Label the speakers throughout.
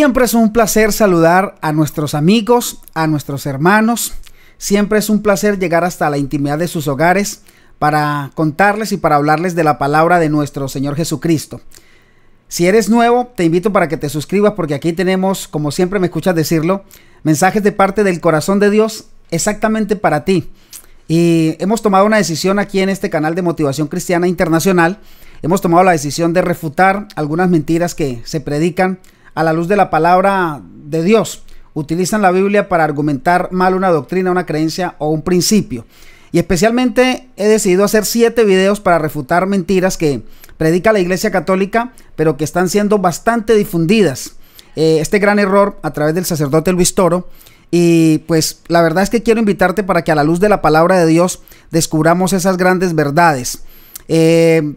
Speaker 1: Siempre es un placer saludar a nuestros amigos, a nuestros hermanos. Siempre es un placer llegar hasta la intimidad de sus hogares para contarles y para hablarles de la palabra de nuestro Señor Jesucristo. Si eres nuevo, te invito para que te suscribas porque aquí tenemos, como siempre me escuchas decirlo, mensajes de parte del corazón de Dios exactamente para ti. Y hemos tomado una decisión aquí en este canal de Motivación Cristiana Internacional. Hemos tomado la decisión de refutar algunas mentiras que se predican a la luz de la palabra de Dios. Utilizan la Biblia para argumentar mal una doctrina, una creencia o un principio. Y especialmente he decidido hacer siete videos para refutar mentiras que predica la Iglesia Católica, pero que están siendo bastante difundidas. Eh, este gran error a través del sacerdote Luis Toro. Y pues la verdad es que quiero invitarte para que a la luz de la palabra de Dios descubramos esas grandes verdades. Eh,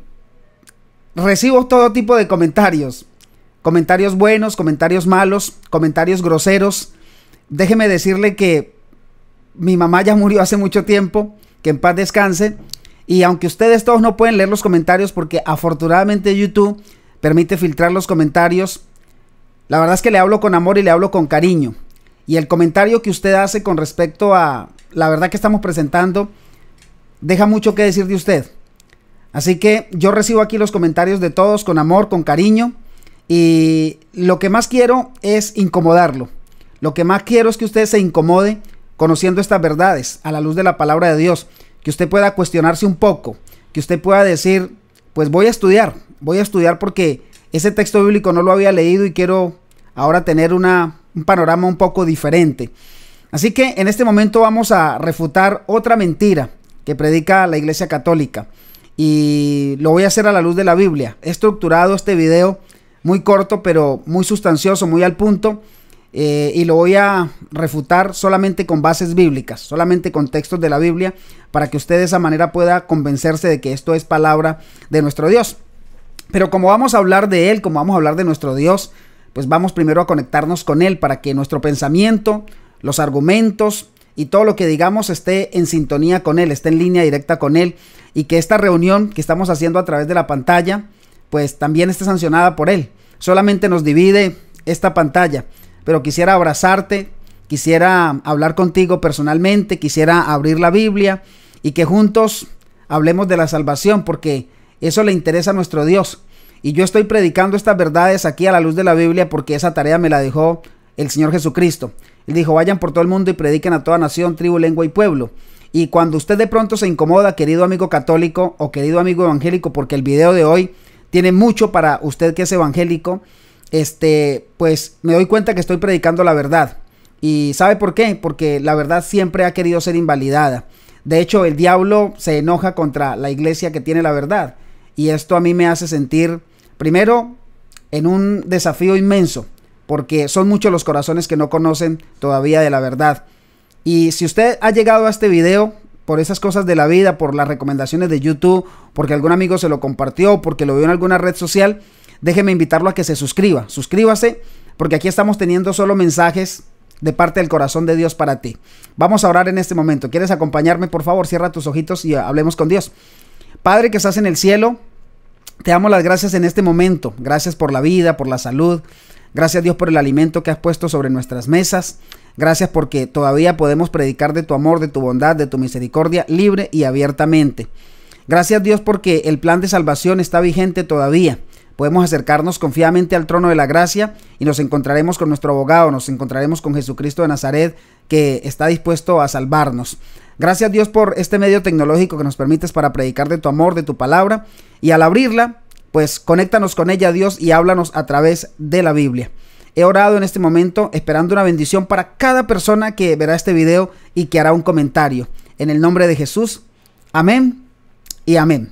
Speaker 1: recibo todo tipo de comentarios, Comentarios buenos, comentarios malos, comentarios groseros. Déjeme decirle que mi mamá ya murió hace mucho tiempo, que en paz descanse. Y aunque ustedes todos no pueden leer los comentarios porque afortunadamente YouTube permite filtrar los comentarios, la verdad es que le hablo con amor y le hablo con cariño. Y el comentario que usted hace con respecto a la verdad que estamos presentando deja mucho que decir de usted. Así que yo recibo aquí los comentarios de todos con amor, con cariño. Y lo que más quiero es incomodarlo. Lo que más quiero es que usted se incomode conociendo estas verdades a la luz de la palabra de Dios. Que usted pueda cuestionarse un poco. Que usted pueda decir, pues voy a estudiar. Voy a estudiar porque ese texto bíblico no lo había leído y quiero ahora tener un panorama un poco diferente. Así que en este momento vamos a refutar otra mentira que predica la Iglesia Católica. Y lo voy a hacer a la luz de la Biblia. He estructurado este video muy corto, pero muy sustancioso, muy al punto. Eh, y lo voy a refutar solamente con bases bíblicas, solamente con textos de la Biblia, para que usted de esa manera pueda convencerse de que esto es palabra de nuestro Dios. Pero como vamos a hablar de Él, como vamos a hablar de nuestro Dios, pues vamos primero a conectarnos con Él para que nuestro pensamiento, los argumentos y todo lo que digamos esté en sintonía con Él, esté en línea directa con Él y que esta reunión que estamos haciendo a través de la pantalla, pues también está sancionada por Él. Solamente nos divide esta pantalla, pero quisiera abrazarte, quisiera hablar contigo personalmente, quisiera abrir la Biblia y que juntos hablemos de la salvación, porque eso le interesa a nuestro Dios. Y yo estoy predicando estas verdades aquí a la luz de la Biblia porque esa tarea me la dejó el Señor Jesucristo. Él dijo, vayan por todo el mundo y prediquen a toda nación, tribu, lengua y pueblo. Y cuando usted de pronto se incomoda, querido amigo católico o querido amigo evangélico, porque el video de hoy tiene mucho para usted que es evangélico. Este, pues me doy cuenta que estoy predicando la verdad. ¿Y sabe por qué? Porque la verdad siempre ha querido ser invalidada. De hecho, el diablo se enoja contra la iglesia que tiene la verdad. Y esto a mí me hace sentir, primero, en un desafío inmenso, porque son muchos los corazones que no conocen todavía de la verdad. Y si usted ha llegado a este video, por esas cosas de la vida, por las recomendaciones de YouTube, porque algún amigo se lo compartió, porque lo vio en alguna red social, déjeme invitarlo a que se suscriba. Suscríbase, porque aquí estamos teniendo solo mensajes de parte del corazón de Dios para ti. Vamos a orar en este momento. ¿Quieres acompañarme? Por favor, cierra tus ojitos y hablemos con Dios. Padre que estás en el cielo, te damos las gracias en este momento. Gracias por la vida, por la salud. Gracias Dios por el alimento que has puesto sobre nuestras mesas. Gracias porque todavía podemos predicar de tu amor, de tu bondad, de tu misericordia, libre y abiertamente. Gracias Dios porque el plan de salvación está vigente todavía. Podemos acercarnos confiadamente al trono de la gracia y nos encontraremos con nuestro abogado, nos encontraremos con Jesucristo de Nazaret que está dispuesto a salvarnos. Gracias Dios por este medio tecnológico que nos permites para predicar de tu amor, de tu palabra y al abrirla, pues conéctanos con ella Dios y háblanos a través de la Biblia. He orado en este momento esperando una bendición para cada persona que verá este video y que hará un comentario. En el nombre de Jesús. Amén y amén.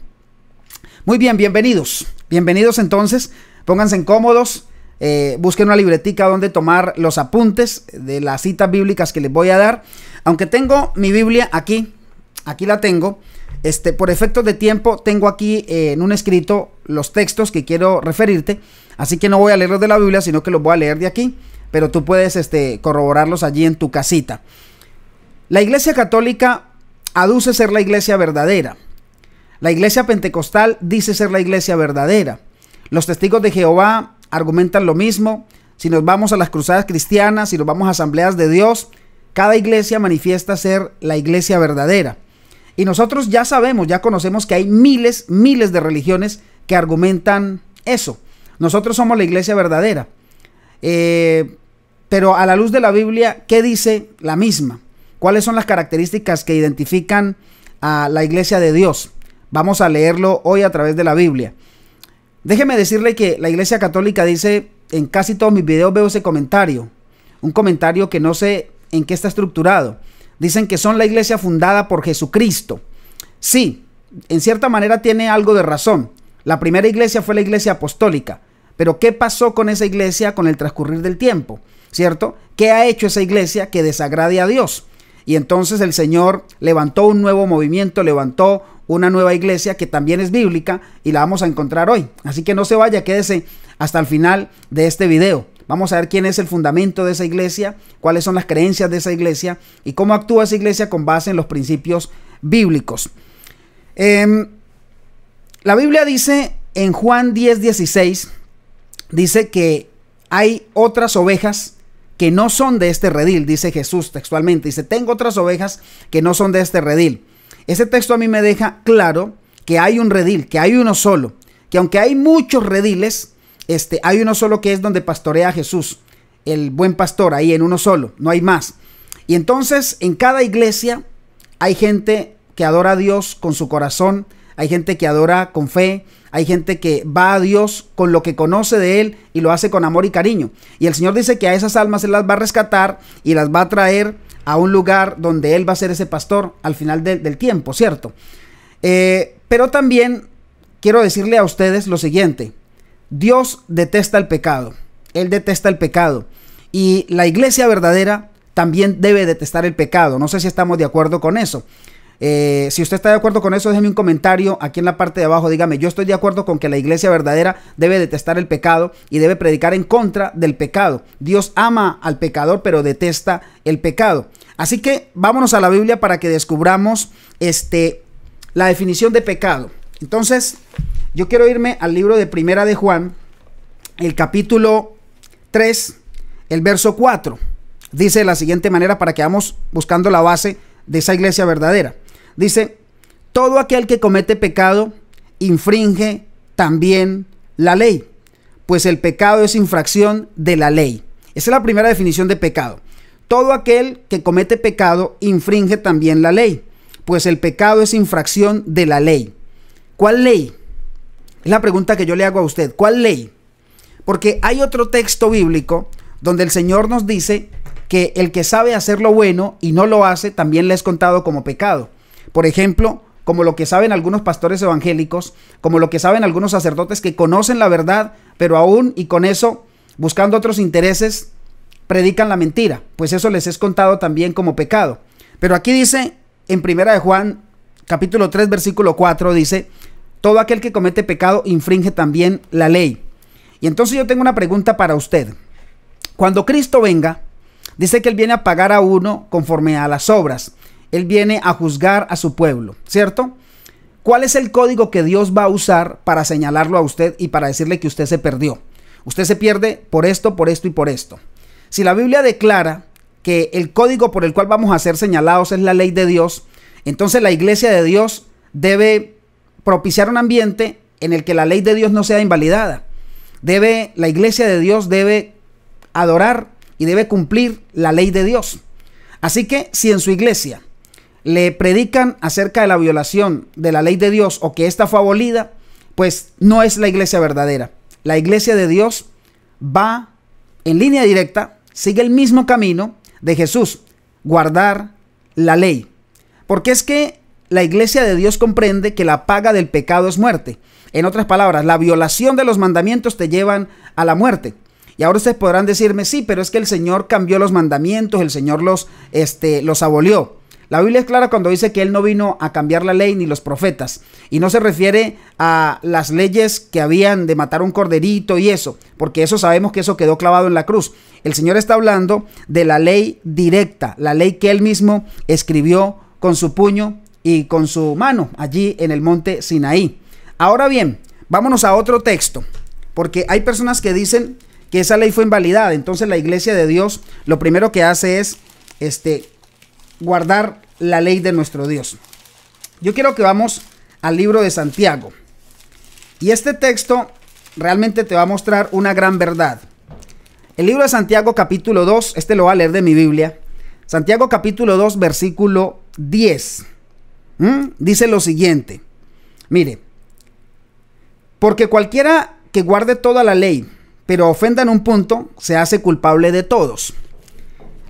Speaker 1: Muy bien, bienvenidos. Bienvenidos entonces. Pónganse cómodos. Eh, busquen una libretica donde tomar los apuntes de las citas bíblicas que les voy a dar. Aunque tengo mi Biblia aquí, aquí la tengo. Este, por efectos de tiempo, tengo aquí eh, en un escrito los textos que quiero referirte, así que no voy a leerlos de la Biblia, sino que los voy a leer de aquí, pero tú puedes este, corroborarlos allí en tu casita. La Iglesia Católica aduce ser la Iglesia verdadera. La Iglesia Pentecostal dice ser la Iglesia verdadera. Los testigos de Jehová argumentan lo mismo. Si nos vamos a las cruzadas cristianas, si nos vamos a asambleas de Dios, cada iglesia manifiesta ser la iglesia verdadera. Y nosotros ya sabemos, ya conocemos que hay miles, miles de religiones que argumentan eso. Nosotros somos la iglesia verdadera. Eh, pero a la luz de la Biblia, ¿qué dice la misma? ¿Cuáles son las características que identifican a la iglesia de Dios? Vamos a leerlo hoy a través de la Biblia. Déjeme decirle que la iglesia católica dice, en casi todos mis videos veo ese comentario, un comentario que no sé en qué está estructurado. Dicen que son la iglesia fundada por Jesucristo. Sí, en cierta manera tiene algo de razón. La primera iglesia fue la iglesia apostólica. Pero ¿qué pasó con esa iglesia con el transcurrir del tiempo? ¿Cierto? ¿Qué ha hecho esa iglesia que desagrade a Dios? Y entonces el Señor levantó un nuevo movimiento, levantó una nueva iglesia que también es bíblica y la vamos a encontrar hoy. Así que no se vaya, quédese hasta el final de este video. Vamos a ver quién es el fundamento de esa iglesia, cuáles son las creencias de esa iglesia y cómo actúa esa iglesia con base en los principios bíblicos. Em, la Biblia dice en Juan 10, 16, dice que hay otras ovejas que no son de este redil, dice Jesús textualmente. Dice, tengo otras ovejas que no son de este redil. Ese texto a mí me deja claro que hay un redil, que hay uno solo, que aunque hay muchos rediles, este, hay uno solo que es donde pastorea a Jesús, el buen pastor, ahí en uno solo, no hay más. Y entonces en cada iglesia hay gente que adora a Dios con su corazón, hay gente que adora con fe, hay gente que va a Dios con lo que conoce de Él y lo hace con amor y cariño. Y el Señor dice que a esas almas Él las va a rescatar y las va a traer a un lugar donde Él va a ser ese pastor al final del tiempo, ¿cierto? Eh, pero también quiero decirle a ustedes lo siguiente. Dios detesta el pecado, Él detesta el pecado. Y la iglesia verdadera también debe detestar el pecado. No sé si estamos de acuerdo con eso. Eh, si usted está de acuerdo con eso, déjeme un comentario aquí en la parte de abajo. Dígame, yo estoy de acuerdo con que la iglesia verdadera debe detestar el pecado y debe predicar en contra del pecado. Dios ama al pecador, pero detesta el pecado. Así que vámonos a la Biblia para que descubramos este, la definición de pecado. Entonces, yo quiero irme al libro de Primera de Juan, el capítulo 3, el verso 4. Dice de la siguiente manera para que vamos buscando la base de esa iglesia verdadera. Dice, todo aquel que comete pecado infringe también la ley, pues el pecado es infracción de la ley. Esa es la primera definición de pecado. Todo aquel que comete pecado infringe también la ley, pues el pecado es infracción de la ley. ¿Cuál ley? Es la pregunta que yo le hago a usted. ¿Cuál ley? Porque hay otro texto bíblico donde el Señor nos dice que el que sabe hacer lo bueno y no lo hace, también le es contado como pecado. Por ejemplo, como lo que saben algunos pastores evangélicos, como lo que saben algunos sacerdotes que conocen la verdad, pero aún y con eso, buscando otros intereses, predican la mentira. Pues eso les es contado también como pecado. Pero aquí dice, en primera de Juan, capítulo 3, versículo 4, dice, todo aquel que comete pecado infringe también la ley. Y entonces yo tengo una pregunta para usted. Cuando Cristo venga, dice que Él viene a pagar a uno conforme a las obras. Él viene a juzgar a su pueblo, ¿cierto? ¿Cuál es el código que Dios va a usar para señalarlo a usted y para decirle que usted se perdió? Usted se pierde por esto, por esto y por esto. Si la Biblia declara que el código por el cual vamos a ser señalados es la ley de Dios, entonces la iglesia de Dios debe propiciar un ambiente en el que la ley de Dios no sea invalidada. Debe, la iglesia de Dios debe adorar y debe cumplir la ley de Dios. Así que si en su iglesia le predican acerca de la violación de la ley de Dios o que esta fue abolida, pues no es la iglesia verdadera. La iglesia de Dios va en línea directa, sigue el mismo camino de Jesús, guardar la ley. Porque es que la iglesia de Dios comprende que la paga del pecado es muerte. En otras palabras, la violación de los mandamientos te llevan a la muerte. Y ahora ustedes podrán decirme, sí, pero es que el Señor cambió los mandamientos, el Señor los, este, los abolió. La Biblia es clara cuando dice que Él no vino a cambiar la ley ni los profetas. Y no se refiere a las leyes que habían de matar un corderito y eso, porque eso sabemos que eso quedó clavado en la cruz. El Señor está hablando de la ley directa, la ley que Él mismo escribió con su puño y con su mano allí en el monte Sinaí. Ahora bien, vámonos a otro texto, porque hay personas que dicen que esa ley fue invalidada, entonces la iglesia de Dios lo primero que hace es este guardar la ley de nuestro Dios. Yo quiero que vamos al libro de Santiago. Y este texto realmente te va a mostrar una gran verdad. El libro de Santiago capítulo 2, este lo va a leer de mi Biblia. Santiago capítulo 2 versículo 10. ¿Mm? Dice lo siguiente, mire, porque cualquiera que guarde toda la ley, pero ofenda en un punto, se hace culpable de todos.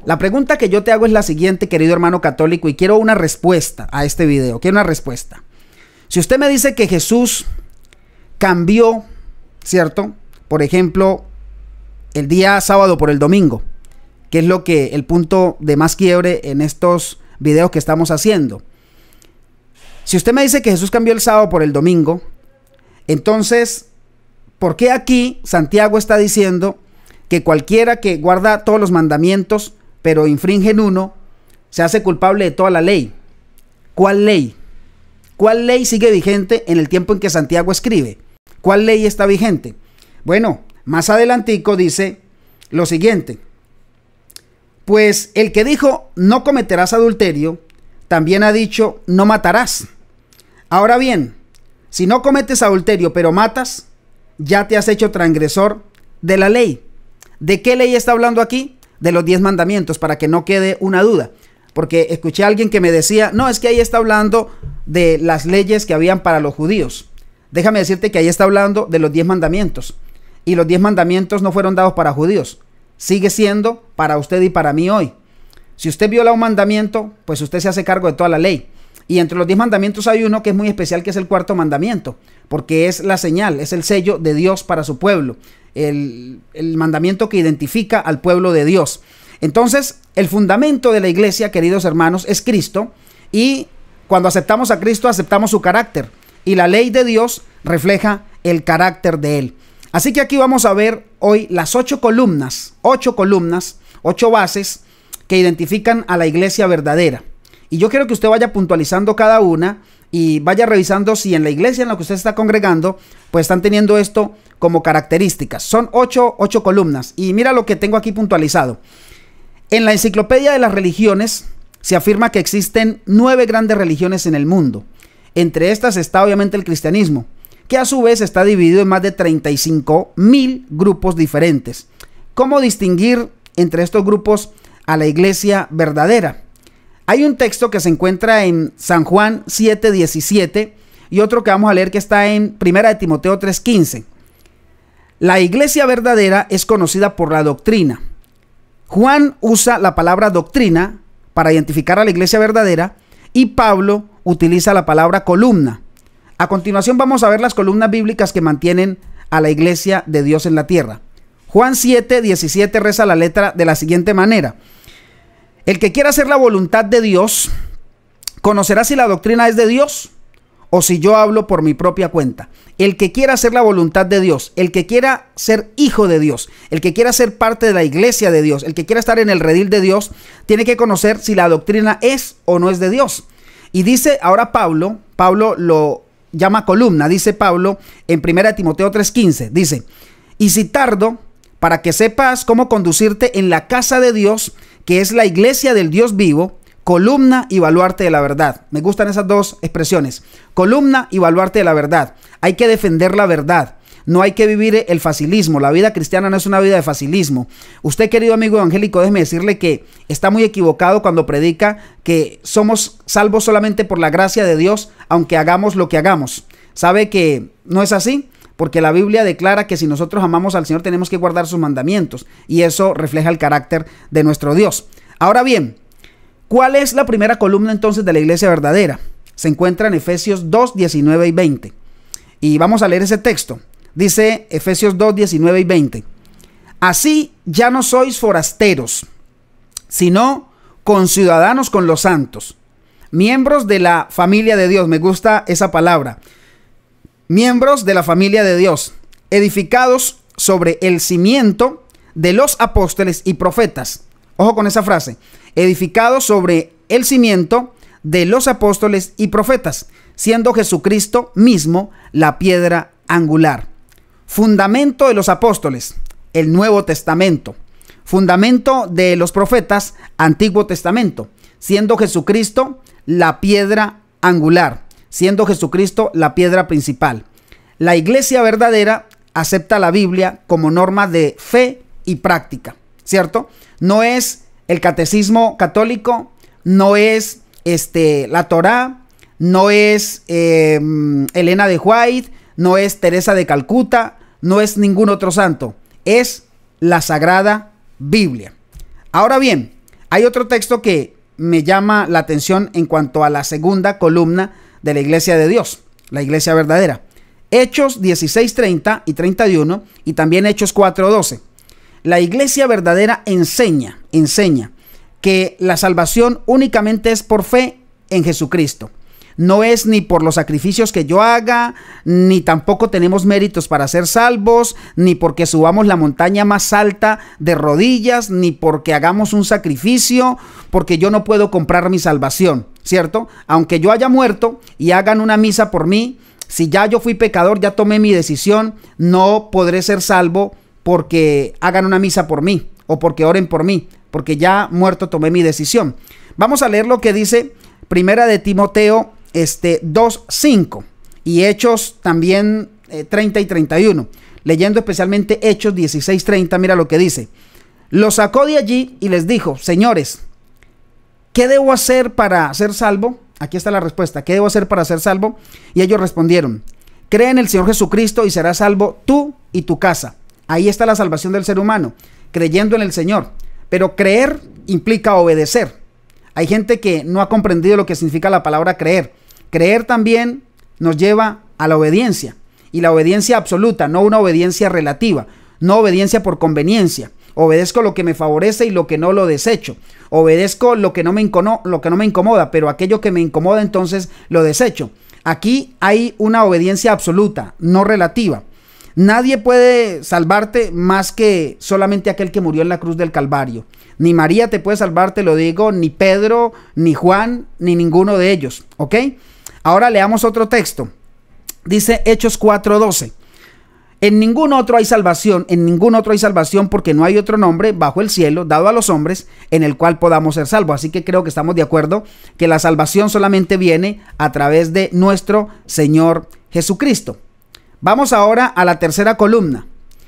Speaker 1: La pregunta que yo te hago es la siguiente, querido hermano católico, y quiero una respuesta a este video, quiero una respuesta. Si usted me dice que Jesús cambió, ¿cierto? Por ejemplo, el día sábado por el domingo, que es lo que el punto de más quiebre en estos videos que estamos haciendo. Si usted me dice que Jesús cambió el sábado por el domingo, entonces, ¿por qué aquí Santiago está diciendo que cualquiera que guarda todos los mandamientos, pero infringe en uno, se hace culpable de toda la ley? ¿Cuál ley? ¿Cuál ley sigue vigente en el tiempo en que Santiago escribe? ¿Cuál ley está vigente? Bueno, más adelantico dice lo siguiente. Pues el que dijo no cometerás adulterio, también ha dicho no matarás. Ahora bien, si no cometes adulterio pero matas, ya te has hecho transgresor de la ley. ¿De qué ley está hablando aquí? De los diez mandamientos, para que no quede una duda. Porque escuché a alguien que me decía, no, es que ahí está hablando de las leyes que habían para los judíos. Déjame decirte que ahí está hablando de los diez mandamientos. Y los diez mandamientos no fueron dados para judíos. Sigue siendo para usted y para mí hoy. Si usted viola un mandamiento, pues usted se hace cargo de toda la ley. Y entre los diez mandamientos hay uno que es muy especial, que es el cuarto mandamiento, porque es la señal, es el sello de Dios para su pueblo, el, el mandamiento que identifica al pueblo de Dios. Entonces, el fundamento de la iglesia, queridos hermanos, es Cristo, y cuando aceptamos a Cristo, aceptamos su carácter, y la ley de Dios refleja el carácter de Él. Así que aquí vamos a ver hoy las ocho columnas, ocho columnas, ocho bases que identifican a la iglesia verdadera. Y yo quiero que usted vaya puntualizando cada una y vaya revisando si en la iglesia en la que usted está congregando, pues están teniendo esto como características. Son ocho, columnas. Y mira lo que tengo aquí puntualizado. En la Enciclopedia de las Religiones se afirma que existen nueve grandes religiones en el mundo. Entre estas está obviamente el cristianismo, que a su vez está dividido en más de 35 mil grupos diferentes. ¿Cómo distinguir entre estos grupos a la iglesia verdadera? Hay un texto que se encuentra en San Juan 7:17 y otro que vamos a leer que está en Primera de Timoteo 3:15. La iglesia verdadera es conocida por la doctrina. Juan usa la palabra doctrina para identificar a la iglesia verdadera y Pablo utiliza la palabra columna. A continuación vamos a ver las columnas bíblicas que mantienen a la iglesia de Dios en la tierra. Juan 7, 17 reza la letra de la siguiente manera. El que quiera hacer la voluntad de Dios, conocerá si la doctrina es de Dios o si yo hablo por mi propia cuenta. El que quiera hacer la voluntad de Dios, el que quiera ser hijo de Dios, el que quiera ser parte de la iglesia de Dios, el que quiera estar en el redil de Dios, tiene que conocer si la doctrina es o no es de Dios. Y dice ahora Pablo, Pablo lo llama columna, dice Pablo en 1 Timoteo 3:15, dice, y si tardo, para que sepas cómo conducirte en la casa de Dios, que es la iglesia del Dios vivo, columna y baluarte de la verdad. Me gustan esas dos expresiones, columna y baluarte de la verdad. Hay que defender la verdad. No hay que vivir el facilismo. La vida cristiana no es una vida de facilismo. Usted, querido amigo evangélico, déjeme decirle que está muy equivocado cuando predica que somos salvos solamente por la gracia de Dios, aunque hagamos lo que hagamos. ¿Sabe que no es así? porque la Biblia declara que si nosotros amamos al Señor tenemos que guardar sus mandamientos, y eso refleja el carácter de nuestro Dios. Ahora bien, ¿cuál es la primera columna entonces de la iglesia verdadera? Se encuentra en Efesios 2, 19 y 20. Y vamos a leer ese texto. Dice Efesios 2, 19 y 20. Así ya no sois forasteros, sino conciudadanos con los santos, miembros de la familia de Dios. Me gusta esa palabra miembros de la familia de Dios, edificados sobre el cimiento de los apóstoles y profetas. Ojo con esa frase, edificados sobre el cimiento de los apóstoles y profetas, siendo Jesucristo mismo la piedra angular. Fundamento de los apóstoles, el Nuevo Testamento. Fundamento de los profetas, Antiguo Testamento, siendo Jesucristo la piedra angular siendo Jesucristo la piedra principal. La iglesia verdadera acepta la Biblia como norma de fe y práctica, ¿cierto? No es el catecismo católico, no es este, la Torá, no es em, Elena de White, no es Teresa de Calcuta, no es ningún otro santo, es la Sagrada Biblia. Ahora bien, hay otro texto que me llama la atención en cuanto a la segunda columna de la iglesia de Dios, la iglesia verdadera. Hechos 16:30 y 31 y también Hechos 4:12. La iglesia verdadera enseña, enseña que la salvación únicamente es por fe en Jesucristo. No es ni por los sacrificios que yo haga, ni tampoco tenemos méritos para ser salvos, ni porque subamos la montaña más alta de rodillas, ni porque hagamos un sacrificio, porque yo no puedo comprar mi salvación. ¿cierto? Aunque yo haya muerto y hagan una misa por mí, si ya yo fui pecador, ya tomé mi decisión, no podré ser salvo porque hagan una misa por mí o porque oren por mí, porque ya muerto tomé mi decisión. Vamos a leer lo que dice Primera de Timoteo este 2:5 y Hechos también 30 eh, y 31. Leyendo especialmente Hechos 16:30, mira lo que dice. Lo sacó de allí y les dijo, "Señores, ¿qué debo hacer para ser salvo? Aquí está la respuesta, ¿qué debo hacer para ser salvo? Y ellos respondieron, cree en el Señor Jesucristo y serás salvo tú y tu casa. Ahí está la salvación del ser humano, creyendo en el Señor. Pero creer implica obedecer. Hay gente que no ha comprendido lo que significa la palabra creer. Creer también nos lleva a la obediencia. Y la obediencia absoluta, no una obediencia relativa, no obediencia por conveniencia. Obedezco lo que me favorece y lo que no lo desecho. Obedezco lo que no me, lo que no me incomoda, pero aquello que me incomoda entonces lo desecho. Aquí hay una obediencia absoluta, no relativa. Nadie puede salvarte más que solamente aquel que murió en la cruz del Calvario. Ni María te puede salvar, te lo digo, ni Pedro, ni Juan, ni ninguno de ellos. Ahora leamos otro texto. Dice Hechos 4:12. En ningún otro hay salvación, en ningún otro hay salvación porque no hay otro nombre bajo el cielo dado a los hombres en el cual podamos ser salvos. Así que creo que estamos de acuerdo que la salvación solamente viene a través de nuestro Señor Jesucristo. Vamos ahora a la tercera columna.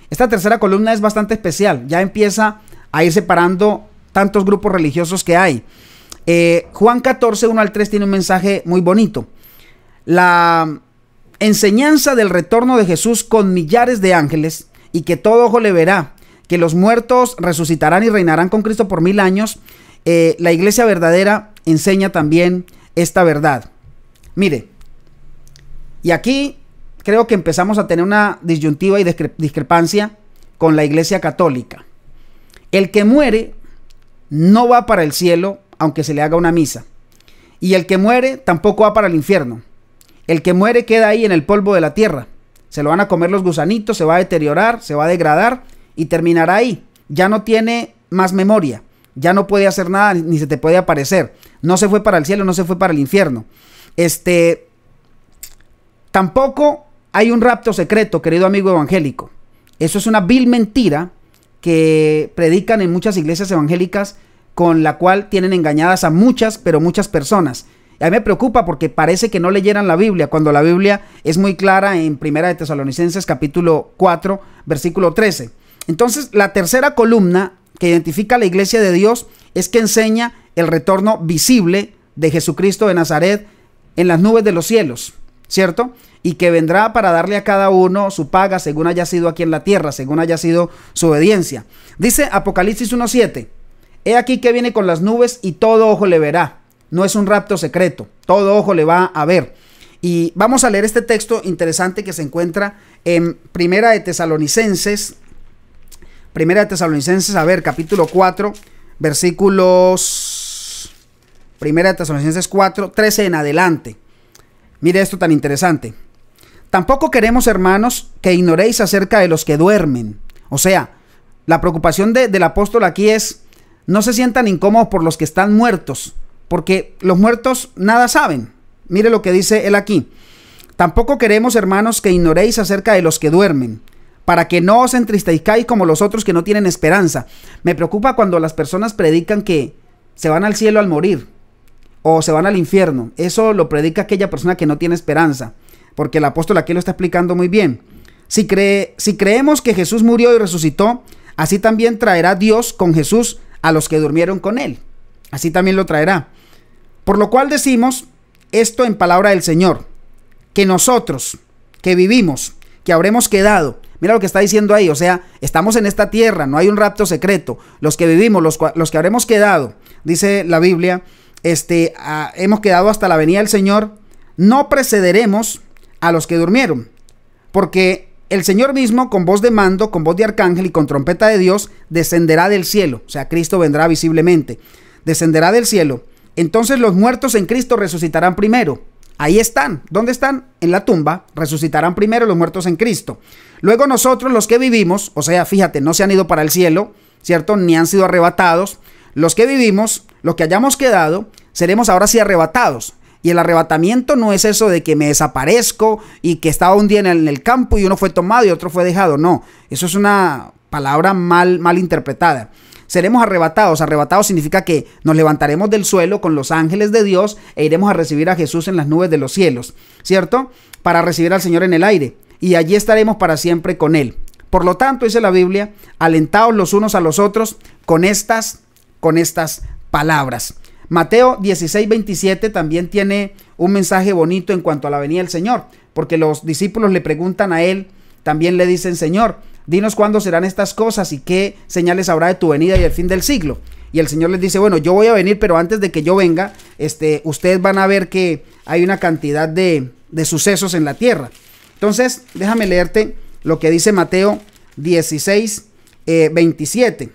Speaker 1: Esta tercera columna es bastante especial, ya empieza a ir separando tantos grupos religiosos que hay. Eh, Juan 14, 1 al 3 tiene un mensaje muy bonito. La enseñanza del retorno de Jesús con millares de ángeles y que todo ojo le verá, que los muertos resucitarán y reinarán con Cristo por mil años, eh, la iglesia verdadera enseña también esta verdad. Mire, y aquí creo que empezamos a tener una disyuntiva y discrepancia con la iglesia católica. El que muere no va para el cielo aunque se le haga una misa. Y el que muere tampoco va para el infierno. El que muere queda ahí en el polvo de la tierra. Se lo van a comer los gusanitos, se va a deteriorar, se va a degradar y terminará ahí. Ya no tiene más memoria, ya no puede hacer nada ni se te puede aparecer. No se fue para el cielo, no se fue para el infierno. Este tampoco hay un rapto secreto, querido amigo evangélico. Eso es una vil mentira que predican en muchas iglesias evangélicas con la cual tienen engañadas a muchas, pero muchas personas. A mí me preocupa porque parece que no leyeran la Biblia, cuando la Biblia es muy clara en Primera de Tesalonicenses capítulo 4, versículo 13. Entonces, la tercera columna que identifica la iglesia de Dios es que enseña el retorno visible de Jesucristo de Nazaret en las nubes de los cielos, ¿cierto? Y que vendrá para darle a cada uno su paga según haya sido aquí en la tierra, según haya sido su obediencia. Dice Apocalipsis 1.7, He aquí que viene con las nubes y todo ojo le verá no es un rapto secreto. Todo ojo le va a ver. Y vamos a leer este texto interesante que se encuentra en Primera de Tesalonicenses. Primera de Tesalonicenses, a ver, capítulo 4, versículos. Primera de Tesalonicenses 4, 13 en adelante. Mire esto tan interesante. Tampoco queremos, hermanos, que ignoréis acerca de los que duermen. O sea, la preocupación del apóstol aquí es, no se sientan incómodos por los que están muertos, porque los muertos nada saben. Mire lo que dice él aquí. Tampoco queremos, hermanos, que ignoréis acerca de los que duermen, para que no os entristezcáis como los otros que no tienen esperanza. Me preocupa cuando las personas predican que se van al cielo al morir o se van al infierno. Eso lo predica aquella persona que no tiene esperanza, porque el apóstol aquí lo está explicando muy bien. Si, cree, si creemos que Jesús murió y resucitó, así también traerá Dios con Jesús a los que durmieron con él así también lo traerá. Por lo cual decimos esto en palabra del Señor, que nosotros, que vivimos, que habremos quedado, mira lo que está diciendo ahí, o sea, estamos en esta tierra, no hay un rapto secreto, los que vivimos, los, que habremos quedado, dice la Biblia, este, ah, hemos quedado hasta la venida del Señor, no precederemos a los que durmieron, porque el Señor mismo, con voz de mando, con voz de arcángel y con trompeta de Dios, descenderá del cielo, o sea, Cristo vendrá visiblemente descenderá del cielo. Entonces los muertos en Cristo resucitarán primero. Ahí están. ¿Dónde están? En la tumba. Resucitarán primero los muertos en Cristo. Luego nosotros los que vivimos, o sea, fíjate, no se han ido para el cielo, ¿cierto? Ni han sido arrebatados. Los que vivimos, los que hayamos quedado, seremos ahora sí arrebatados. Y el arrebatamiento no es eso de que me desaparezco y que estaba un día en el campo y uno fue tomado y otro fue dejado. No, eso es una palabra mal, mal interpretada seremos arrebatados. Arrebatados significa que nos levantaremos del suelo con los ángeles de Dios e iremos a recibir a Jesús en las nubes de los cielos, ¿cierto? Para recibir al Señor en el aire. Y allí estaremos para siempre con Él. Por lo tanto, dice la Biblia, alentados los unos a los otros con estas, con estas palabras. Mateo 16, 27 también tiene un mensaje bonito en cuanto a la venida del Señor, porque los discípulos le preguntan a Él, también le dicen, Señor, Dinos cuándo serán estas cosas y qué señales habrá de tu venida y el fin del siglo. Y el Señor les dice, bueno, yo voy a venir, pero antes de que yo venga, este, ustedes van a ver que hay una cantidad de, de sucesos en la tierra. Entonces, déjame leerte lo que dice Mateo 16, 27. Eh,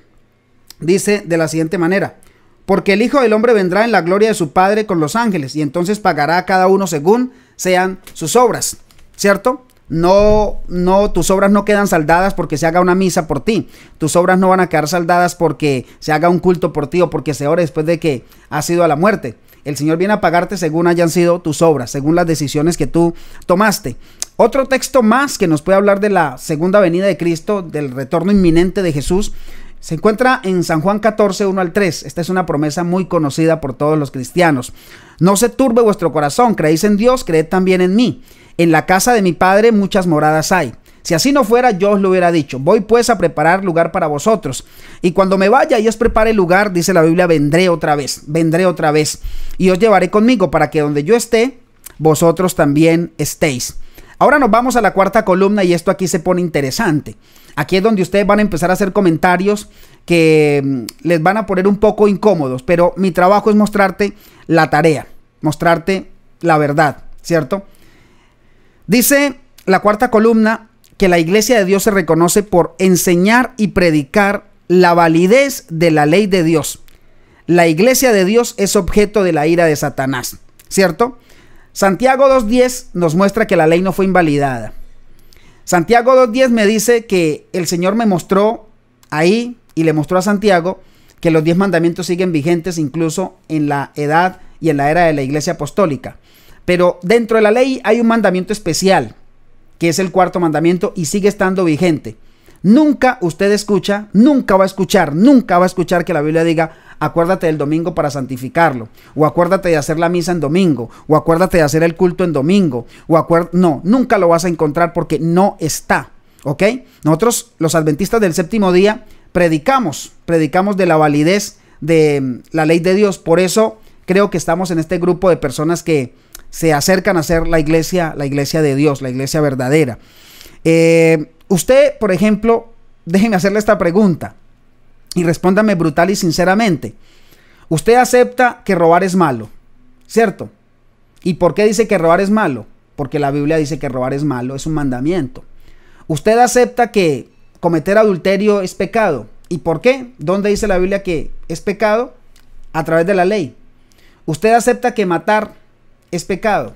Speaker 1: dice de la siguiente manera, porque el Hijo del Hombre vendrá en la gloria de su Padre con los ángeles, y entonces pagará a cada uno según sean sus obras, ¿cierto? no, no, tus obras no quedan saldadas porque se haga una misa por ti. Tus obras no van a quedar saldadas porque se haga un culto por ti o porque se ore después de que has ido a la muerte. El Señor viene a pagarte según hayan sido tus obras, según las decisiones que tú tomaste. Otro texto más que nos puede hablar de la segunda venida de Cristo, del retorno inminente de Jesús, se encuentra en San Juan 14, 1 al 3. Esta es una promesa muy conocida por todos los cristianos. No se turbe vuestro corazón, creéis en Dios, creed también en mí. En la casa de mi Padre muchas moradas hay. Si así no fuera, yo os lo hubiera dicho. Voy pues a preparar lugar para vosotros. Y cuando me vaya y os prepare lugar, dice la Biblia, vendré otra vez, vendré otra vez. Y os llevaré conmigo para que donde yo esté, vosotros también estéis. Ahora nos vamos a la cuarta columna y esto aquí se pone interesante. Aquí es donde ustedes van a empezar a hacer comentarios que mm, les van a poner un poco incómodos, pero mi trabajo es mostrarte la tarea, mostrarte la verdad, ¿cierto? Dice la cuarta columna que la iglesia de Dios se reconoce por enseñar y predicar la validez de la ley de Dios. La iglesia de Dios es objeto de la ira de Satanás, ¿cierto? Santiago 2.10 nos muestra que la ley no fue invalidada. Santiago 2.10 me dice que el Señor me mostró ahí y le mostró a Santiago que los diez mandamientos siguen vigentes incluso en la edad y en la era de la iglesia apostólica. Pero dentro de la ley hay un mandamiento especial, que es el cuarto mandamiento, y sigue estando vigente. Nunca usted escucha, nunca va a escuchar, nunca va a escuchar que la Biblia diga, acuérdate del domingo para santificarlo, o acuérdate de hacer la misa en domingo, o acuérdate de hacer el culto en domingo, o acuérdate, no, nunca lo vas a encontrar porque no está, ¿ok? Nosotros, los adventistas del séptimo día, predicamos, predicamos de la validez de mm, la ley de Dios, por eso creo que estamos en este grupo de personas que se acercan a ser la iglesia, la iglesia de Dios, la iglesia verdadera. Eh, usted, por ejemplo, déjeme hacerle esta pregunta y respóndame brutal y sinceramente. Usted acepta que robar es malo, ¿cierto? ¿Y por qué dice que robar es malo? Porque la Biblia dice que robar es malo, es un mandamiento. Usted acepta que cometer adulterio es pecado. ¿Y por qué? ¿Dónde dice la Biblia que es pecado? A través de la ley. Usted acepta que matar es pecado.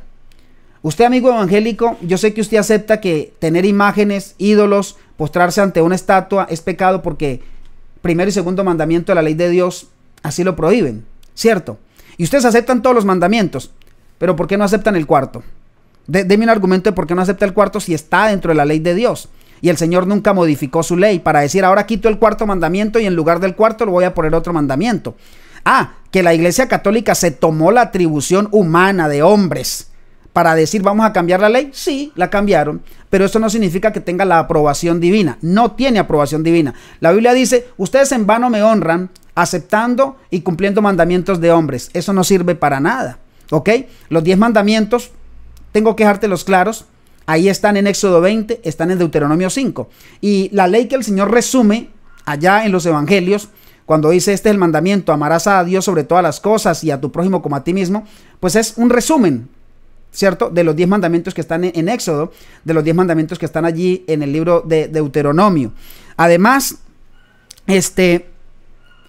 Speaker 1: Usted, amigo evangélico, yo sé que usted acepta que tener imágenes, ídolos, postrarse ante una estatua es pecado porque primero y segundo mandamiento de la ley de Dios así lo prohíben, ¿cierto? Y ustedes aceptan todos los mandamientos, pero ¿por qué no aceptan el cuarto? De, deme un argumento de por qué no acepta el cuarto si está dentro de la ley de Dios. Y el Señor nunca modificó su ley para decir, ahora quito el cuarto mandamiento y en lugar del cuarto lo voy a poner otro mandamiento. Ah, que la Iglesia Católica se tomó la atribución humana de hombres para decir vamos a cambiar la ley? Sí, la cambiaron, pero eso no significa que tenga la aprobación divina, no tiene aprobación divina. La Biblia dice, ustedes en vano me honran aceptando y cumpliendo mandamientos de hombres, eso no sirve para nada, ¿ok? Los diez mandamientos, tengo que dejártelos claros, ahí están en Éxodo 20, están en Deuteronomio 5, y la ley que el Señor resume allá en los evangelios, cuando dice este es el mandamiento, amarás a Dios sobre todas las cosas y a tu prójimo como a ti mismo, pues es un resumen ¿cierto? De los diez mandamientos que están en, Éxodo, de los diez mandamientos que están allí en el libro de Deuteronomio. Además, este,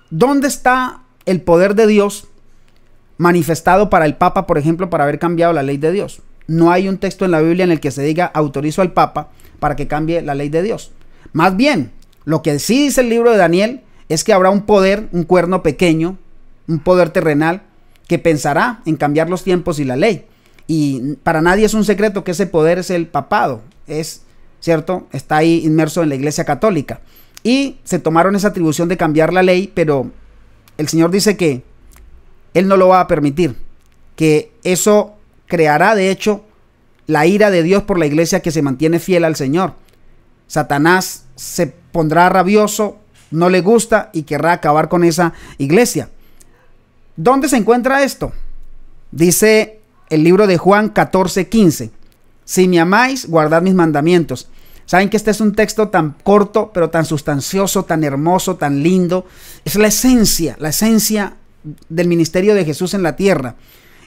Speaker 1: ¿dónde está el poder de Dios manifestado para el Papa, por ejemplo, para haber cambiado la ley de Dios? No hay un texto en la Biblia en el que se diga autorizo al Papa para que cambie la ley de Dios. Más bien, lo que sí dice el libro de Daniel es que habrá un poder, un cuerno pequeño, un poder terrenal, que pensará en cambiar los tiempos y la ley. Y para nadie es un secreto que ese poder es el papado, es, ¿cierto? Está ahí inmerso en la Iglesia Católica. Y se tomaron esa atribución de cambiar la ley, pero el Señor dice que Él no lo va a permitir, que eso creará de hecho la ira de Dios por la iglesia que se mantiene fiel al Señor. Satanás se pondrá rabioso, no le gusta y querrá acabar con esa iglesia. ¿Dónde se encuentra esto? Dice el libro de Juan 14, 15. Si me amáis, guardad mis mandamientos. Saben que este es un texto tan corto, pero tan sustancioso, tan hermoso, tan lindo. Es la esencia, la esencia del ministerio de Jesús en la tierra.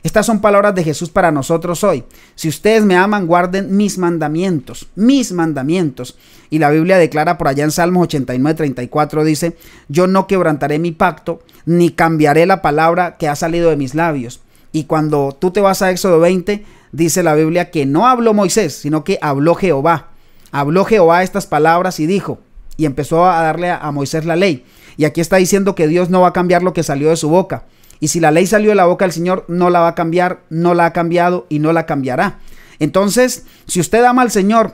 Speaker 1: Estas son palabras de Jesús para nosotros hoy. Si ustedes me aman, guarden mis mandamientos, mis mandamientos. Y la Biblia declara por allá en Salmos 89, 34, dice, yo no quebrantaré mi pacto, ni cambiaré la palabra que ha salido de mis labios. Y cuando tú te vas a Éxodo 20, dice la Biblia que no habló Moisés, sino que habló Jehová. Habló Jehová estas palabras y dijo, y empezó a darle a, Moisés la ley. Y aquí está diciendo que Dios no va a cambiar lo que salió de su boca. Y si la ley salió de la boca del Señor, no la va a cambiar, no la ha cambiado y no la cambiará. Entonces, si usted ama al Señor,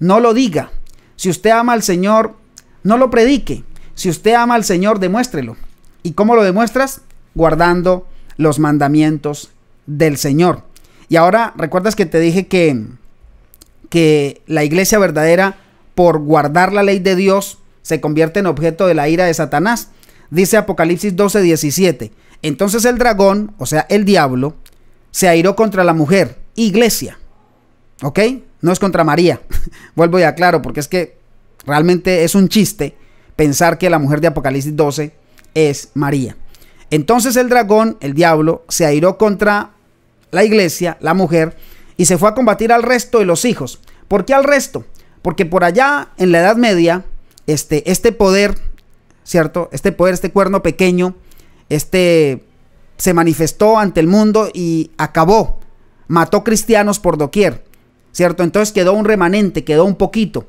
Speaker 1: no lo diga. Si usted ama al Señor, no lo predique. Si usted ama al Señor, demuéstrelo. ¿Y cómo lo demuestras? Guardando los mandamientos del Señor. Y ahora, ¿recuerdas que te dije que, que la iglesia verdadera, por guardar la ley de Dios, se convierte en objeto de la ira de Satanás? Dice Apocalipsis 12, 17. Entonces el dragón, o sea, el diablo, se airó contra la mujer, iglesia. ¿Ok? No es contra María. Vuelvo y aclaro, porque es que realmente es un chiste pensar que la mujer de Apocalipsis 12 es María. Entonces el dragón, el diablo, se airó contra la iglesia, la mujer, y se fue a combatir al resto de los hijos. ¿Por qué al resto? Porque por allá, en la Edad Media, este, este poder, ¿cierto? Este poder, este cuerno pequeño, este se manifestó ante el mundo y acabó, mató cristianos por doquier, ¿cierto? Entonces quedó un remanente, quedó un poquito.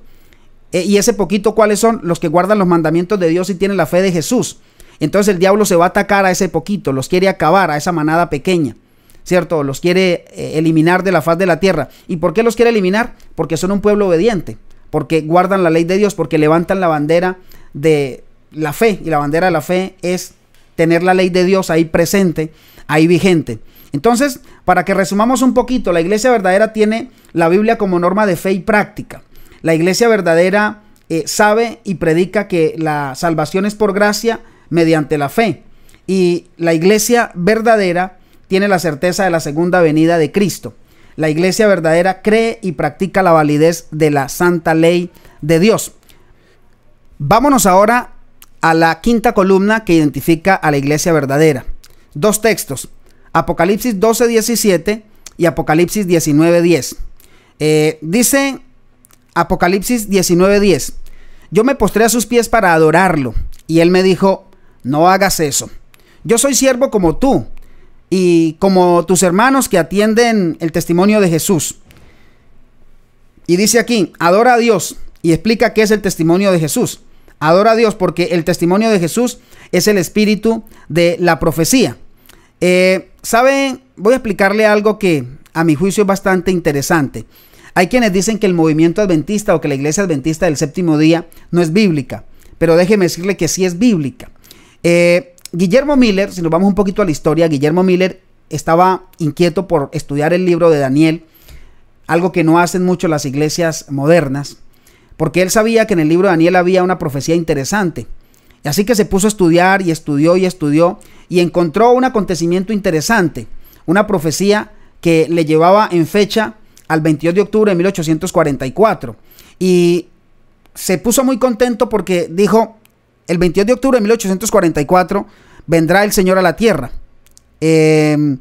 Speaker 1: E, y ese poquito, ¿cuáles son? Los que guardan los mandamientos de Dios y tienen la fe de Jesús. Entonces el diablo se va a atacar a ese poquito, los quiere acabar, a esa manada pequeña. ¿cierto? Los quiere eh, eliminar de la faz de la tierra. ¿Y por qué los quiere eliminar? Porque son un pueblo obediente, porque guardan la ley de Dios, porque levantan la bandera de la fe. Y la bandera de la fe es tener la ley de Dios ahí presente, ahí vigente. Entonces, para que resumamos un poquito, la iglesia verdadera tiene la Biblia como norma de fe y práctica. La iglesia verdadera eh, sabe y predica que la salvación es por gracia mediante la fe. Y la iglesia verdadera tiene la certeza de la segunda venida de Cristo. La iglesia verdadera cree y practica la validez de la santa ley de Dios. Vámonos ahora a la quinta columna que identifica a la iglesia verdadera. Dos textos, Apocalipsis 12.17 y Apocalipsis 19.10 eh, dice Apocalipsis 19.10 yo me postré a sus pies para adorarlo y él me dijo, no hagas eso. Yo soy siervo como tú y como tus hermanos que atienden el testimonio de Jesús. Y dice aquí, adora a Dios y explica qué es el testimonio de Jesús. Adora a Dios porque el testimonio de Jesús es el espíritu de la profecía. Eh, ¿Saben? Voy a explicarle algo que a mi juicio es bastante interesante. Hay quienes dicen que el movimiento adventista o que la iglesia adventista del séptimo día no es bíblica, pero déjeme decirle que sí es bíblica. Eh, Guillermo Miller, si nos vamos un poquito a la historia, Guillermo Miller estaba inquieto por estudiar el libro de Daniel, algo que no hacen mucho las iglesias modernas, porque él sabía que en el libro de Daniel había una profecía interesante. Y así que se puso a estudiar y estudió y estudió y encontró un acontecimiento interesante, una profecía que le llevaba en fecha al 22 de octubre de 1844. Y se puso muy contento porque dijo, el 22 de octubre de 1844 vendrá el Señor a la tierra. Em,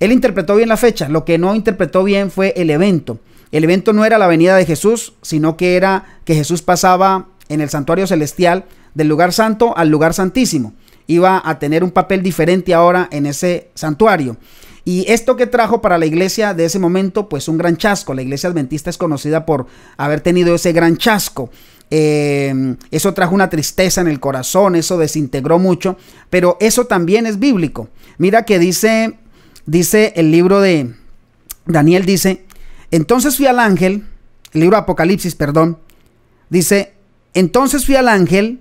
Speaker 1: él interpretó bien la fecha, lo que no interpretó bien fue el evento. El evento no era la venida de Jesús, sino que era que Jesús pasaba en el santuario celestial del lugar santo al lugar santísimo. Iba a tener un papel diferente ahora en ese santuario. Y esto que trajo para la iglesia de ese momento, pues un gran chasco. La iglesia adventista es conocida por haber tenido ese gran chasco. Em, eso trajo una tristeza en el corazón, eso desintegró mucho, pero eso también es bíblico. Mira que dice, dice el libro de Daniel, dice, entonces fui al ángel, el libro de Apocalipsis, perdón, dice, entonces fui al ángel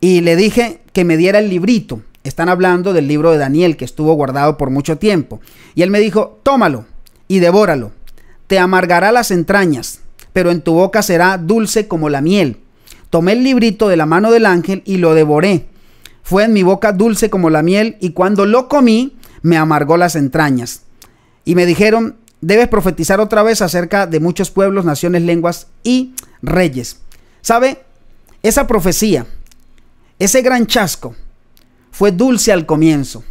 Speaker 1: y le dije que me diera el librito. Están hablando del libro de Daniel que estuvo guardado por mucho tiempo. Y él me dijo, tómalo y devóralo. Te amargará las entrañas pero en tu boca será dulce como la miel. Tomé el librito de la mano del ángel y lo devoré. Fue en mi boca dulce como la miel y cuando lo comí me amargó las entrañas. Y me dijeron, debes profetizar otra vez acerca de muchos pueblos, naciones, lenguas y reyes. ¿Sabe? Esa profecía, ese gran chasco, fue dulce al comienzo,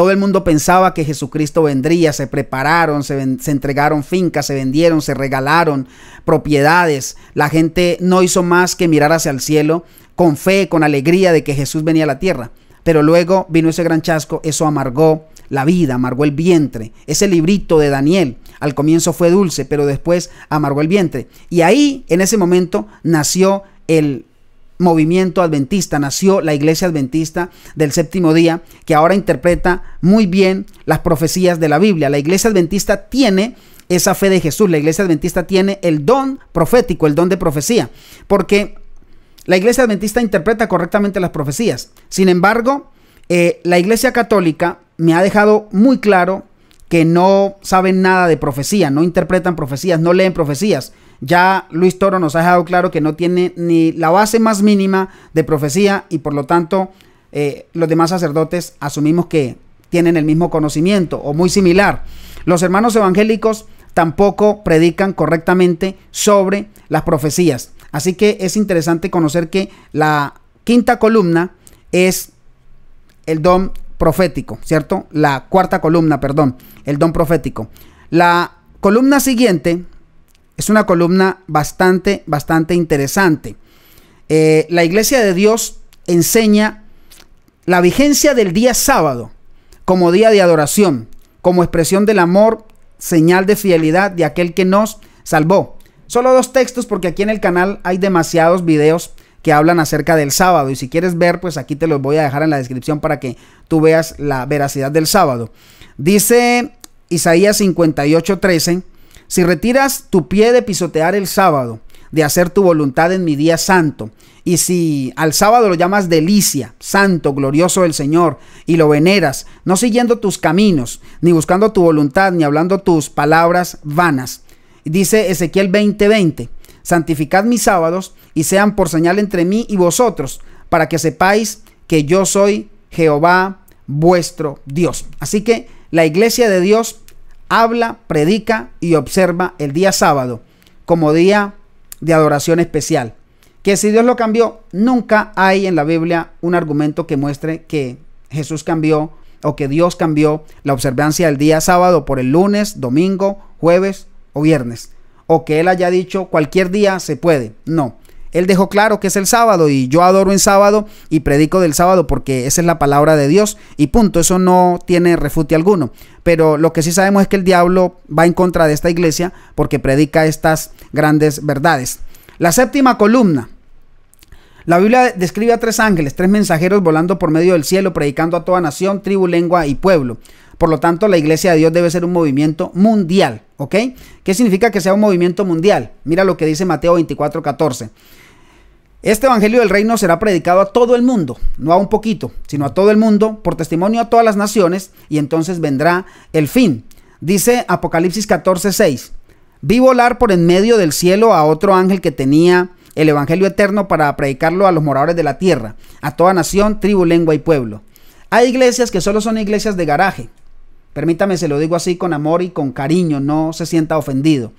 Speaker 1: todo el mundo pensaba que Jesucristo vendría, se prepararon, se, entregaron fincas, se vendieron, se regalaron propiedades. La gente no hizo más que mirar hacia el cielo con fe, con alegría de que Jesús venía a la tierra. Pero luego vino ese gran chasco, eso amargó la vida, amargó el vientre. Ese librito de Daniel al comienzo fue dulce, pero después amargó el vientre. Y ahí, en ese momento, nació el movimiento adventista, nació la iglesia adventista del séptimo día, que ahora interpreta muy bien las profecías de la Biblia. La iglesia adventista tiene esa fe de Jesús, la iglesia adventista tiene el don profético, el don de profecía, porque la iglesia adventista interpreta correctamente las profecías. Sin embargo, eh, la iglesia católica me ha dejado muy claro que no saben nada de profecía, no interpretan profecías, no leen profecías, ya Luis Toro nos ha dejado claro que no tiene ni la base más mínima de profecía y por lo tanto eh, los demás sacerdotes asumimos que tienen el mismo conocimiento o muy similar. Los hermanos evangélicos tampoco predican correctamente sobre las profecías. Así que es interesante conocer que la quinta columna es el don profético, ¿cierto? La cuarta columna, perdón, el don profético. La columna siguiente es una columna bastante, bastante interesante. Eh, la iglesia de Dios enseña la vigencia del día sábado como día de adoración, como expresión del amor, señal de fidelidad de aquel que nos salvó. Solo dos textos porque aquí en el canal hay demasiados videos que hablan acerca del sábado y si quieres ver pues aquí te los voy a dejar en la descripción para que tú veas la veracidad del sábado. Dice Isaías 58:13, si retiras tu pie de pisotear el sábado, de hacer tu voluntad en mi día santo, y si al sábado lo llamas delicia, santo, glorioso del Señor, y lo veneras, no siguiendo tus caminos, ni buscando tu voluntad, ni hablando tus palabras vanas. Dice Ezequiel 20:20, santificad mis sábados y sean por señal entre mí y vosotros, para que sepáis que yo soy Jehová vuestro Dios. Así que la iglesia de Dios habla, predica y observa el día sábado como día de adoración especial. Que si Dios lo cambió, nunca hay en la Biblia un argumento que muestre que Jesús cambió o que Dios cambió la observancia del día sábado por el lunes, domingo, jueves o viernes. O que Él haya dicho cualquier día se puede. No. Él dejó claro que es el sábado y yo adoro en sábado y predico del sábado porque esa es la palabra de Dios y punto, eso no tiene refute alguno. Pero lo que sí sabemos es que el diablo va en contra de esta iglesia porque predica estas grandes verdades. La séptima columna. La Biblia describe a tres ángeles, tres mensajeros volando por medio del cielo, predicando a toda nación, tribu, lengua y pueblo. Por lo tanto, la iglesia de Dios debe ser un movimiento mundial, ¿ok? ¿Qué significa que sea un movimiento mundial? Mira lo que dice Mateo 24, 14. Este Evangelio del Reino será predicado a todo el mundo, no a un poquito, sino a todo el mundo, por testimonio a todas las naciones, y entonces vendrá el fin. Dice Apocalipsis 14, 6. Vi volar por en medio del cielo a otro ángel que tenía el Evangelio eterno para predicarlo a los moradores de la tierra, a toda nación, tribu, lengua y pueblo. Hay iglesias que solo son iglesias de garaje, Permítame, se lo digo así con amor y con cariño, no se sienta ofendido.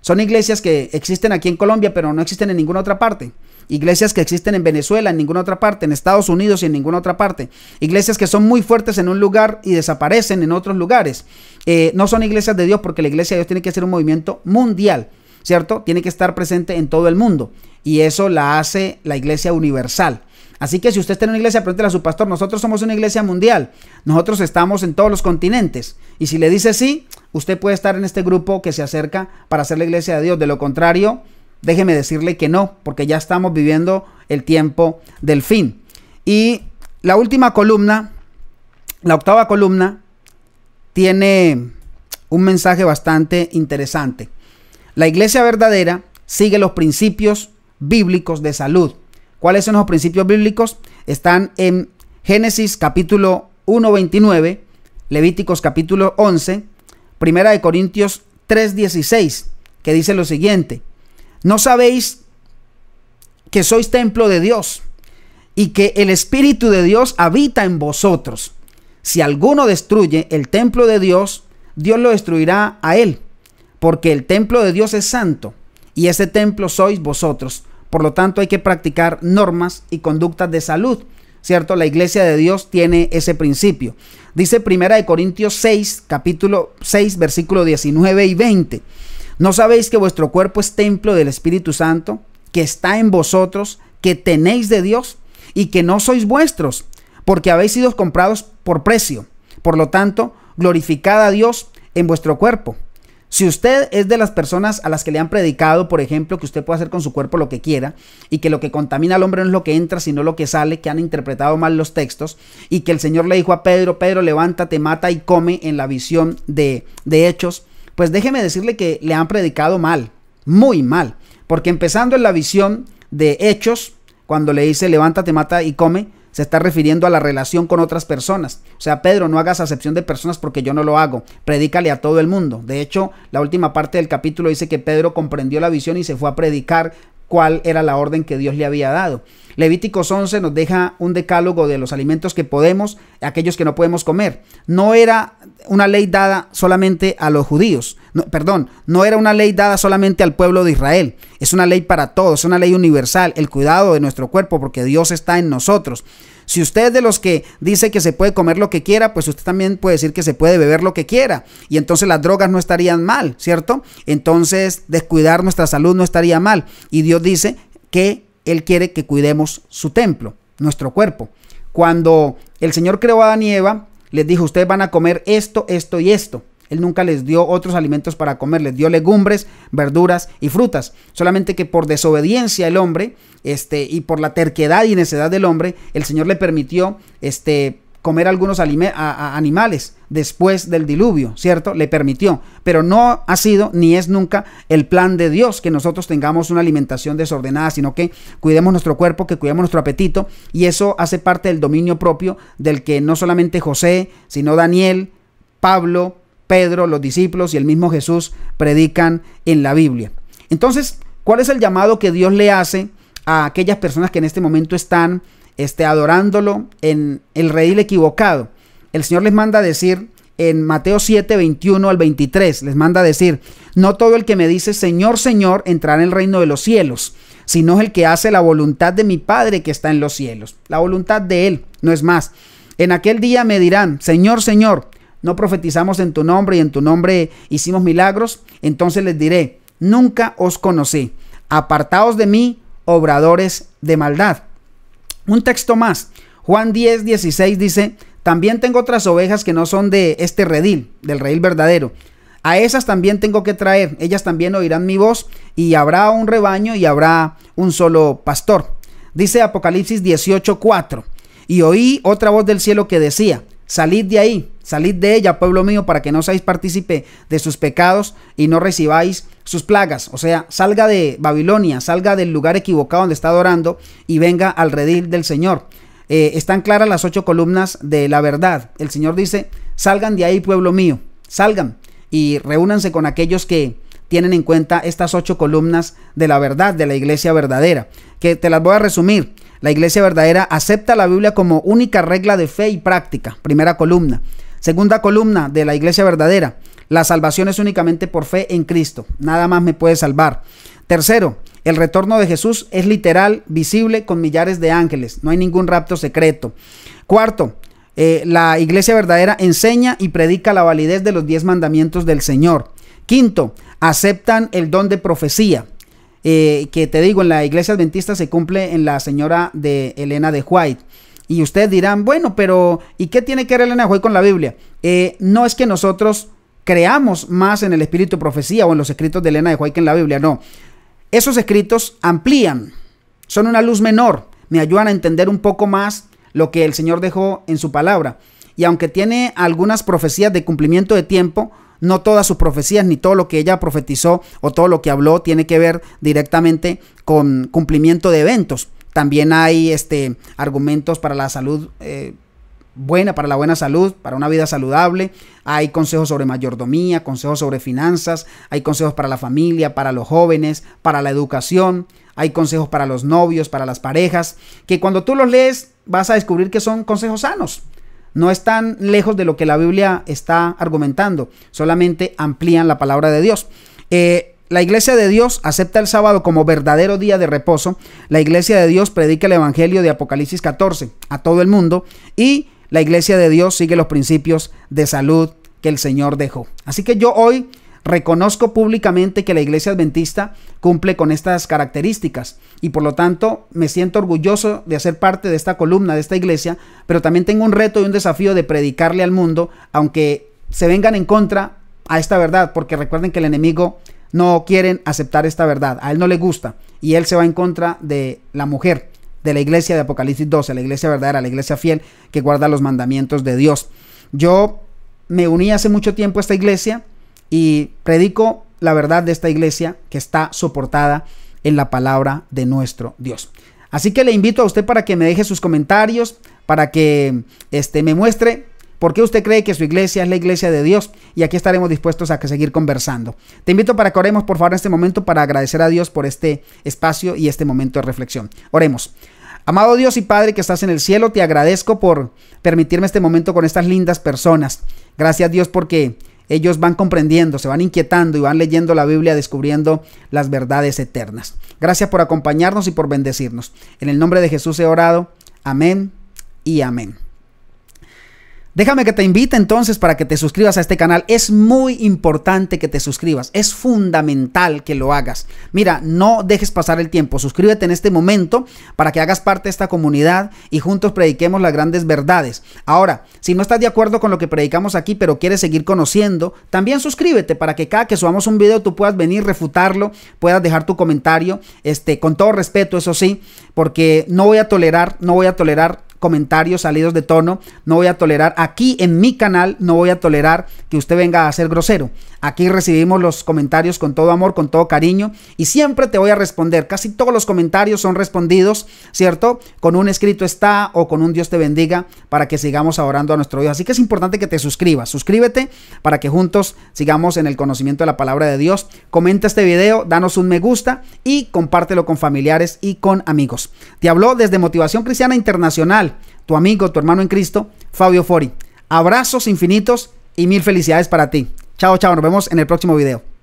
Speaker 1: Son iglesias que existen aquí en Colombia, pero no existen en ninguna otra parte. Iglesias que existen en Venezuela, en ninguna otra parte, en Estados Unidos y en ninguna otra parte. Iglesias que son muy fuertes en un lugar y desaparecen en otros lugares. Eh, no son iglesias de Dios porque la iglesia de Dios tiene que ser un movimiento mundial, ¿cierto? Tiene que estar presente en todo el mundo. Y eso la hace la iglesia universal. Así que si usted está en una iglesia, pregúntele a su pastor, nosotros somos una iglesia mundial, nosotros estamos en todos los continentes. Y si le dice sí, usted puede estar en este grupo que se acerca para hacer la iglesia de Dios. De lo contrario, déjeme decirle que no, porque ya estamos viviendo el tiempo del fin. Y la última columna, la octava columna, tiene un mensaje bastante interesante. La iglesia verdadera sigue los principios bíblicos de salud ¿Cuáles son los principios bíblicos? Están en Génesis capítulo 1.29, Levíticos capítulo 11, Primera de Corintios 3.16, que dice lo siguiente, no sabéis que sois templo de Dios y que el Espíritu de Dios habita en vosotros. Si alguno destruye el templo de Dios, Dios lo destruirá a él, porque el templo de Dios es santo y ese templo sois vosotros. Por lo tanto, hay que practicar normas y conductas de salud. ¿Cierto? La iglesia de Dios tiene ese principio. Dice Primera de Corintios 6, capítulo 6, versículo 19 y 20. ¿No sabéis que vuestro cuerpo es templo del Espíritu Santo, que está en vosotros, que tenéis de Dios y que no sois vuestros, porque habéis sido comprados por precio? Por lo tanto, glorificad a Dios en vuestro cuerpo. Si usted es de las personas a las que le han predicado, por ejemplo, que usted puede hacer con su cuerpo lo que quiera y que lo que contamina al hombre no es lo que entra, sino lo que sale, que han interpretado mal los textos y que el Señor le dijo a Pedro, Pedro, levántate, mata y come en la visión de, de hechos, pues déjeme decirle que le han predicado mal, muy mal, porque empezando en la visión de hechos, cuando le dice levántate, mata y come, se está refiriendo a la relación con otras personas. O sea, Pedro, no hagas acepción de personas porque yo no lo hago. Predícale a todo el mundo. De hecho, la última parte del capítulo dice que Pedro comprendió la visión y se fue a predicar cuál era la orden que Dios le había dado. Levíticos 11 nos deja un decálogo de los alimentos que podemos, aquellos que no podemos comer. No era una ley dada solamente a los judíos, perdón, no era una ley dada solamente al pueblo de Israel, es una ley para todos, es una ley universal, el cuidado de nuestro cuerpo, porque Dios está en nosotros. Si usted es de los que dice que se puede comer lo que quiera, pues usted también puede decir que se puede beber lo que quiera. Y entonces las drogas no estarían mal, ¿cierto? Entonces descuidar nuestra salud no estaría mal. Y Dios dice que Él quiere que cuidemos su templo, nuestro cuerpo. Cuando el Señor creó a Adán y Eva, les dijo, ustedes van a comer esto, esto y esto. Él nunca les dio otros alimentos para comer, les dio legumbres, verduras y frutas. Solamente que por desobediencia el hombre, este, y por la terquedad y necedad del hombre, el Señor le permitió, este, comer algunos animales después del diluvio, ¿cierto? Le permitió, pero no ha sido ni es nunca el plan de Dios que nosotros tengamos una alimentación desordenada, sino que cuidemos nuestro cuerpo, que cuidemos nuestro apetito, y eso hace parte del dominio propio del que no solamente José, sino Daniel, Pablo, Pedro, los discípulos y el mismo Jesús predican en la Biblia. Entonces, ¿cuál es el llamado que Dios le hace a aquellas personas que en este momento están este, adorándolo en el redil equivocado? El Señor les manda a decir en Mateo 7, 21 al 23, les manda a decir, no todo el que me dice Señor, Señor entrará en el reino de los cielos, sino el que hace la voluntad de mi Padre que está en los cielos, la voluntad de Él, no es más. En aquel día me dirán, Señor, Señor, no profetizamos en tu nombre y en tu nombre hicimos milagros, entonces les diré, nunca os conocí, apartaos de mí, obradores de maldad. Un texto más, Juan 10, 16 dice, también tengo otras ovejas que no son de este redil, del redil verdadero. A esas también tengo que traer, ellas también oirán mi voz y habrá un rebaño y habrá un solo pastor. Dice Apocalipsis 4 y oí otra voz del cielo que decía, salid de ahí, Salid de ella, pueblo mío, para que no seáis partícipe de sus pecados y no recibáis sus plagas. O sea, salga de Babilonia, salga del lugar equivocado donde está adorando y venga al redil del Señor. Eh, están claras las ocho columnas de la verdad. El Señor dice, salgan de ahí, pueblo mío, salgan y reúnanse con aquellos que tienen en cuenta estas ocho columnas de la verdad, de la iglesia verdadera, que te las voy a resumir. La iglesia verdadera acepta la Biblia como única regla de fe y práctica, primera columna. Segunda columna de la iglesia verdadera. La salvación es únicamente por fe en Cristo. Nada más me puede salvar. Tercero, el retorno de Jesús es literal, visible, con millares de ángeles. No hay ningún rapto secreto. Cuarto, eh, la iglesia verdadera enseña y predica la validez de los diez mandamientos del Señor. Quinto, aceptan el don de profecía. Eh, que te digo, en la iglesia adventista se cumple en la señora de Elena de White. Y ustedes dirán, bueno, pero ¿y qué tiene que ver de Joy con la Biblia? Eh, no es que nosotros creamos más en el espíritu de profecía o en los escritos de Elena de que en la Biblia, no. Esos escritos amplían, son una luz menor, me ayudan a entender un poco más lo que el Señor dejó en su palabra. Y aunque tiene algunas profecías de cumplimiento de tiempo, no todas sus profecías ni todo lo que ella profetizó o todo lo que habló tiene que ver directamente con cumplimiento de eventos. También hay este, argumentos para la salud eh, buena, para la buena salud, para una vida saludable. Hay consejos sobre mayordomía, consejos sobre finanzas, hay consejos para la familia, para los jóvenes, para la educación, hay consejos para los novios, para las parejas, que cuando tú los lees vas a descubrir que son consejos sanos. No están lejos de lo que la Biblia está argumentando, solamente amplían la palabra de Dios. Eh, la iglesia de Dios acepta el sábado como verdadero día de reposo. La iglesia de Dios predica el Evangelio de Apocalipsis 14 a todo el mundo. Y la iglesia de Dios sigue los principios de salud que el Señor dejó. Así que yo hoy reconozco públicamente que la iglesia adventista cumple con estas características y por lo tanto me siento orgulloso de hacer parte de esta columna, de esta iglesia, pero también tengo un reto y un desafío de predicarle al mundo, aunque se vengan en contra a esta verdad, porque recuerden que el enemigo no quieren aceptar esta verdad. A él no le gusta. Y él se va en contra de la mujer, de la iglesia de Apocalipsis 12, la iglesia verdadera, la iglesia fiel que guarda los mandamientos de Dios. Yo me uní hace mucho tiempo a esta iglesia y predico la verdad de esta iglesia que está soportada en la palabra de nuestro Dios. Así que le invito a usted para que me deje sus comentarios, para que este, me muestre ¿Por qué usted cree que su iglesia es la iglesia de Dios? Y aquí estaremos dispuestos a seguir conversando. Te invito para que oremos, por favor, en este momento para agradecer a Dios por este espacio y este momento de reflexión. Oremos. Amado Dios y Padre que estás en el cielo, te agradezco por permitirme este momento con estas lindas personas. Gracias Dios porque ellos van comprendiendo, se van inquietando y van leyendo la Biblia, descubriendo las verdades eternas. Gracias por acompañarnos y por bendecirnos. En el nombre de Jesús he orado. Amén y amén. Déjame que te invite entonces para que te suscribas a este canal. Es muy importante que te suscribas. Es fundamental que lo hagas. Mira, no dejes pasar el tiempo. Suscríbete en este momento para que hagas parte de esta comunidad y juntos prediquemos las grandes verdades. Ahora, si no estás de acuerdo con lo que predicamos aquí, pero quieres seguir conociendo, también suscríbete para que cada que subamos un video tú puedas venir, refutarlo, puedas dejar tu comentario, este, con todo respeto, eso sí, porque no voy a tolerar, no voy a tolerar comentarios salidos de tono, no voy a tolerar aquí en mi canal, no voy a tolerar que usted venga a ser grosero. Aquí recibimos los comentarios con todo amor, con todo cariño y siempre te voy a responder. Casi todos los comentarios son respondidos, ¿cierto? Con un escrito está o con un Dios te bendiga para que sigamos adorando a nuestro Dios. Así que es importante que te suscribas. Suscríbete para que juntos sigamos en el conocimiento de la palabra de Dios. Comenta este video, danos un me gusta y compártelo con familiares y con amigos. Te habló desde Motivación Cristiana Internacional tu amigo, tu hermano en Cristo, Fabio Fori. Abrazos infinitos y mil felicidades para ti. Chao, chao, nos vemos en el próximo video.